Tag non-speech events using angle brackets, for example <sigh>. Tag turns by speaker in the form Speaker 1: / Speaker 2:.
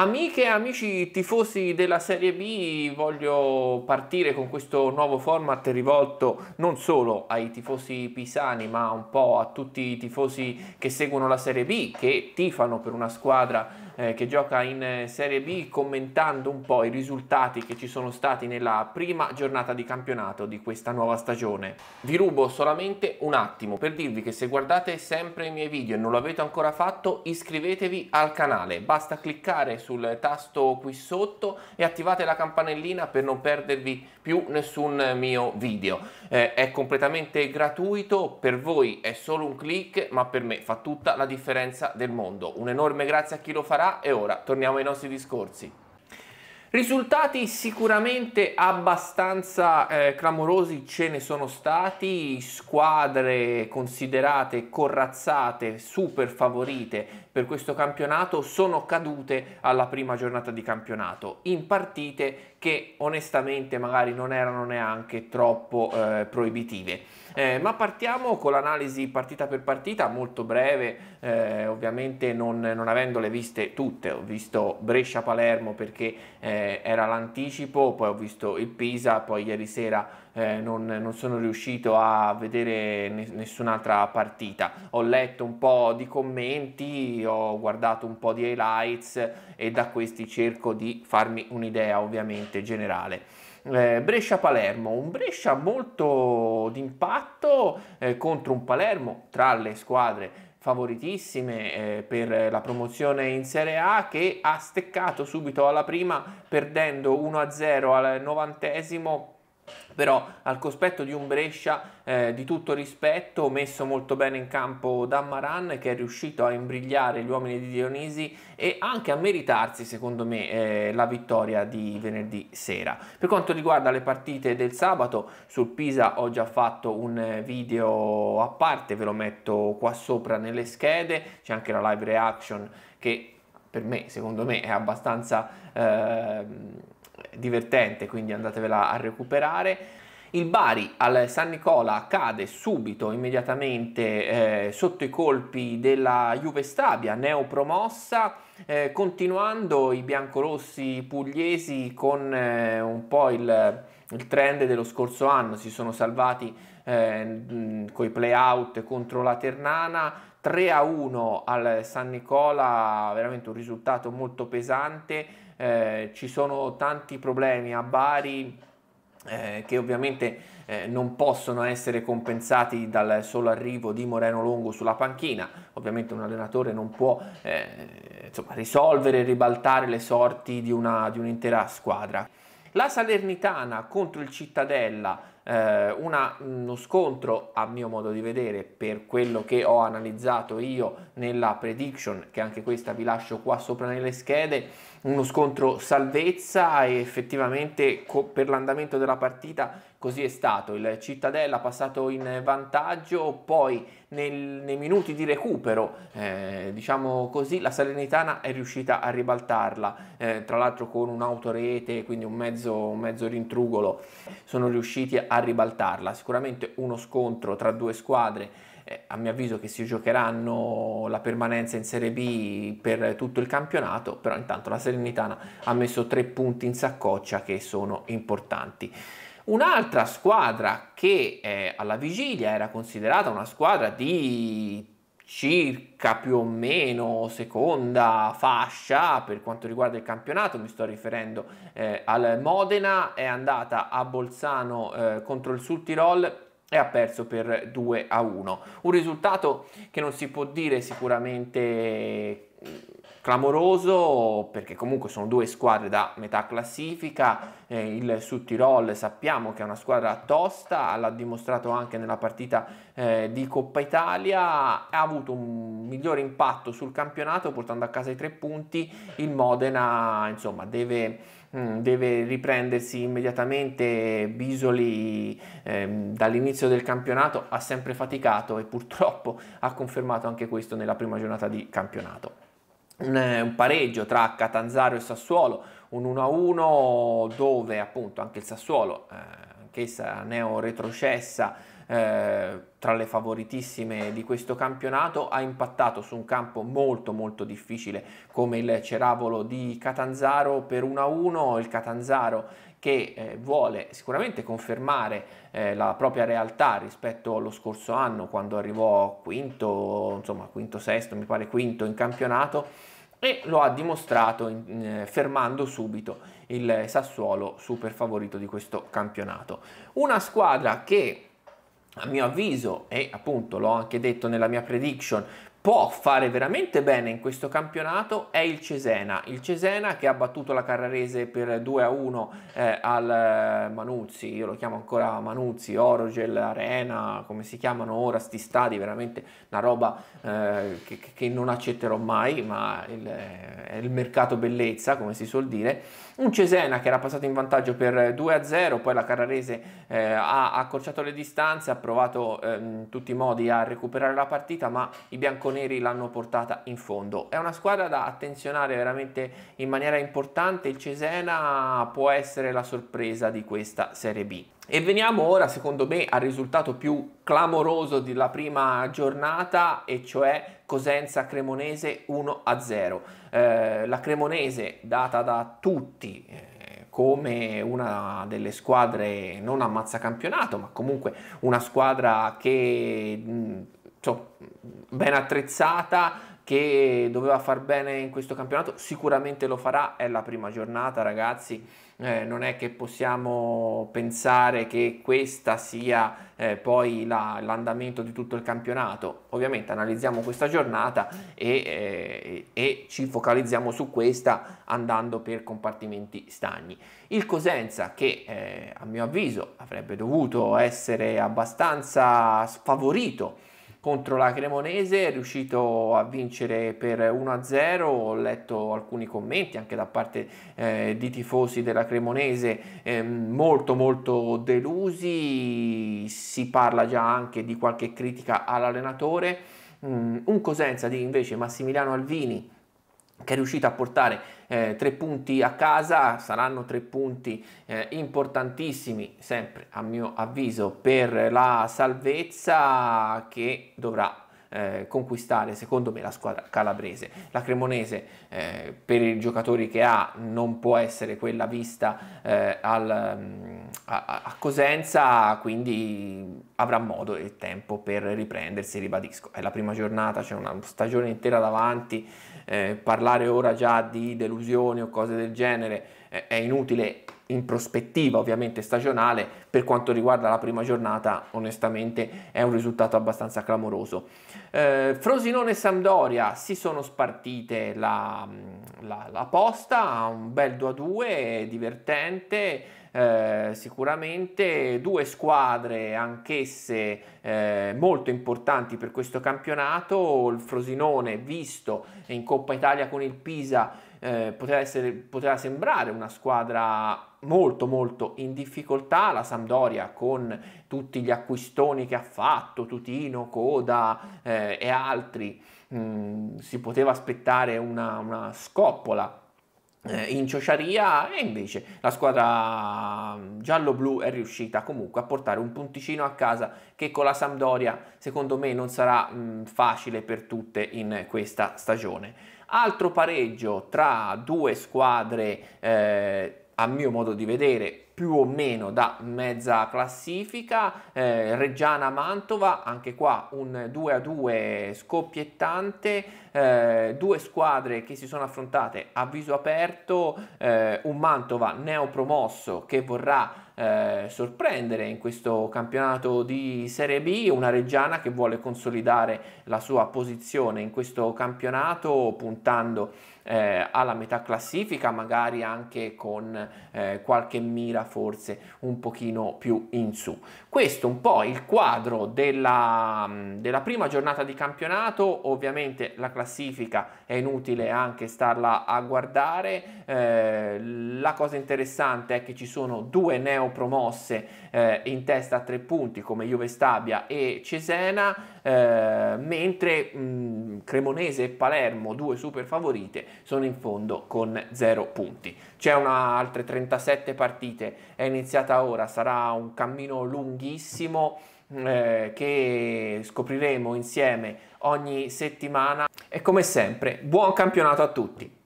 Speaker 1: Amiche e amici tifosi della Serie B, voglio partire con questo nuovo format rivolto non solo ai tifosi pisani, ma un po' a tutti i tifosi che seguono la Serie B, che tifano per una squadra eh, che gioca in eh, Serie B commentando un po' i risultati che ci sono stati nella prima giornata di campionato di questa nuova stagione. Vi rubo solamente un attimo per dirvi che se guardate sempre i miei video e non lo avete ancora fatto iscrivetevi al canale, basta cliccare sul tasto qui sotto e attivate la campanellina per non perdervi più nessun mio video. Eh, è completamente gratuito, per voi è solo un click ma per me fa tutta la differenza del mondo. Un enorme grazie a chi lo farà e ora torniamo ai nostri discorsi. Risultati sicuramente abbastanza eh, clamorosi ce ne sono stati, squadre considerate corazzate, super favorite per questo campionato sono cadute alla prima giornata di campionato in partite che onestamente magari non erano neanche troppo eh, proibitive. Eh, ma partiamo con l'analisi partita per partita, molto breve, eh, ovviamente non, non avendole viste tutte, ho visto Brescia-Palermo perché eh, eh, era l'anticipo, poi ho visto il Pisa, poi ieri sera eh, non, non, sono riuscito a vedere ne, nessun'altra partita. Ho letto un po' di commenti, ho guardato un po' di highlights e da questi cerco di farmi un'idea ovviamente generale. Eh, Brescia-Palermo, un Brescia molto d'impatto eh, contro un Palermo tra le squadre favoritissime eh, per la promozione in Serie A che ha steccato subito alla prima perdendo 1-0 al novantesimo però al cospetto di un Brescia eh, di tutto rispetto, messo molto bene in campo da Maran che è riuscito a imbrigliare gli uomini di Dionisi e anche a meritarsi secondo me eh, la vittoria di venerdì sera. Per quanto riguarda le partite del sabato, sul Pisa ho già fatto un video a parte, ve lo metto qua sopra nelle schede, c'è anche la live reaction che per me, secondo me, è abbastanza eh, divertente, quindi andatevela a recuperare. Il Bari al San Nicola cade subito, immediatamente eh, sotto i colpi della Juve Stabia, neopromossa, eh, continuando i biancorossi pugliesi con eh, un po' il, il, trend dello scorso anno, si sono salvati eh, con i play-out contro la Ternana, 3 a 1 al San Nicola, veramente un risultato molto pesante eh, ci sono tanti problemi a Bari eh, che ovviamente eh, non possono essere compensati dal solo arrivo di Moreno Longo sulla panchina. Ovviamente un allenatore non può eh, insomma, risolvere e ribaltare le sorti di, una, di un'intera squadra. La Salernitana contro il Cittadella eh, una, uno scontro a mio modo di vedere per quello che ho analizzato io nella prediction che anche questa vi lascio qua sopra nelle schede uno scontro salvezza e effettivamente co- per l'andamento della partita Così è stato, il Cittadella ha passato in vantaggio, poi nel, nei minuti di recupero, eh, diciamo così, la Salernitana è riuscita a ribaltarla, eh, tra l'altro con un'autorete, quindi un mezzo, un mezzo rintrugolo, sono riusciti a ribaltarla. Sicuramente uno scontro tra due squadre eh, a mio avviso che si giocheranno la permanenza in Serie B per tutto il campionato, però intanto la Salernitana ha messo tre punti in saccoccia che sono importanti. Un'altra squadra che eh, alla vigilia era considerata una squadra di circa più o meno seconda fascia per quanto riguarda il campionato, mi sto riferendo eh, al Modena, è andata a Bolzano eh, contro il Sul Tirol e ha perso per 2 a 1. Un risultato che non si può dire sicuramente clamoroso perché comunque sono due squadre da metà classifica, eh, il Sud Tirol sappiamo che è una squadra tosta, l'ha dimostrato anche nella partita eh, di Coppa Italia, ha avuto un migliore impatto sul campionato portando a casa i tre punti, il Modena insomma deve, mm, deve riprendersi immediatamente, Bisoli eh, dall'inizio del campionato ha sempre faticato e purtroppo <laughs> ha confermato anche questo nella prima giornata di campionato. Eh, un, pareggio tra Catanzaro e Sassuolo, un 1-1 dove appunto anche il Sassuolo, eh, anch'essa neo-retrocessa, eh, tra le favoritissime di questo campionato, ha impattato su un campo molto molto difficile come il Ceravolo di Catanzaro per 1-1, il Catanzaro che eh, vuole sicuramente confermare eh, la propria realtà rispetto allo scorso anno quando arrivò quinto, insomma quinto, sesto, mi pare quinto in campionato e lo ha dimostrato in, eh, fermando subito il Sassuolo super favorito di questo campionato. Una squadra che a mio avviso, e appunto l'ho anche detto nella mia prediction, può fare veramente bene in questo campionato è il Cesena. Il Cesena che ha battuto la Carrarese per 2 a 1 eh, al eh, Manuzzi, io lo chiamo ancora Manuzzi, Orogel, Arena, come si chiamano ora sti stadi, veramente una roba eh, che, che, non accetterò mai, ma il, eh, è il mercato bellezza, come si suol dire. Un Cesena che era passato in vantaggio per 2 a 0, poi la Carrarese eh, ha accorciato le distanze, ha provato in ehm, tutti i modi a recuperare la partita, ma i bianconeri rossoneri l'hanno portata in fondo. È una squadra da attenzionare veramente in maniera importante, il Cesena può essere la sorpresa di questa Serie B. E veniamo ora, secondo me, al risultato più clamoroso della prima giornata, e cioè Cosenza Cremonese 1-0. Eh, la Cremonese, data da tutti, eh, come una delle squadre non ammazza campionato, ma comunque una squadra che mh, so, ben attrezzata, che doveva far bene in questo campionato, sicuramente lo farà, è la prima giornata ragazzi, eh, non è che possiamo pensare che questa sia eh, poi la, l'andamento di tutto il campionato, ovviamente analizziamo questa giornata e, eh, e ci focalizziamo su questa andando per compartimenti stagni. Il Cosenza che eh, a mio avviso avrebbe dovuto essere abbastanza sfavorito, contro la Cremonese, è riuscito a vincere per 1-0, ho letto alcuni commenti anche da parte eh, di tifosi della Cremonese eh, molto molto delusi, si parla già anche di qualche critica all'allenatore, mm, un Cosenza di invece Massimiliano Alvini che è riuscito a portare eh, tre punti a casa, saranno tre punti eh, importantissimi, sempre a mio avviso, per la salvezza che dovrà eh, conquistare secondo me la squadra calabrese. La Cremonese eh, per i giocatori che ha non può essere quella vista eh, al, mm, a, a, Cosenza, quindi avrà modo e tempo per riprendersi, ribadisco. È la prima giornata, c'è una stagione intera davanti, eh, parlare ora già di delusioni o cose del genere eh, è inutile in prospettiva ovviamente stagionale per quanto riguarda la prima giornata onestamente è un risultato abbastanza clamoroso eh, Frosinone e Sampdoria si sono spartite la, la, la posta un bel 2 a 2 divertente eh, sicuramente due squadre anch'esse eh, molto importanti per questo campionato il Frosinone visto in Coppa Italia con il Pisa eh, potrà, essere, potrà sembrare una squadra molto molto in difficoltà la Sampdoria con tutti gli acquistoni che ha fatto, Tutino, Coda eh, e altri, mh, mm, si poteva aspettare una, una scoppola eh, in ciociaria e invece la squadra mm, giallo-blu è riuscita comunque a portare un punticino a casa che con la Sampdoria secondo me non sarà mh, mm, facile per tutte in questa stagione. Altro pareggio tra due squadre eh, a mio modo di vedere più o meno da mezza classifica eh, Reggiana Mantova anche qua un 2 a 2 scoppiettante eh, due squadre che si sono affrontate a viso aperto eh, un Mantova neopromosso che vorrà eh, sorprendere in questo campionato di Serie B, una Reggiana che vuole consolidare la sua posizione in questo campionato puntando eh, alla metà classifica, magari anche con eh, qualche mira forse un pochino più in su. Questo un po' il quadro della, mm, della prima giornata di campionato, ovviamente la classifica è inutile anche starla a guardare, eh, la cosa interessante è che ci sono due neo promosse eh, in testa a tre punti come Juve Stabia e Cesena, eh, mentre mh, Cremonese e Palermo, due super favorite, sono in fondo con zero punti. C'è una, altre 37 partite, è iniziata ora, sarà un cammino lunghissimo eh, che scopriremo insieme ogni settimana e come sempre buon campionato a tutti!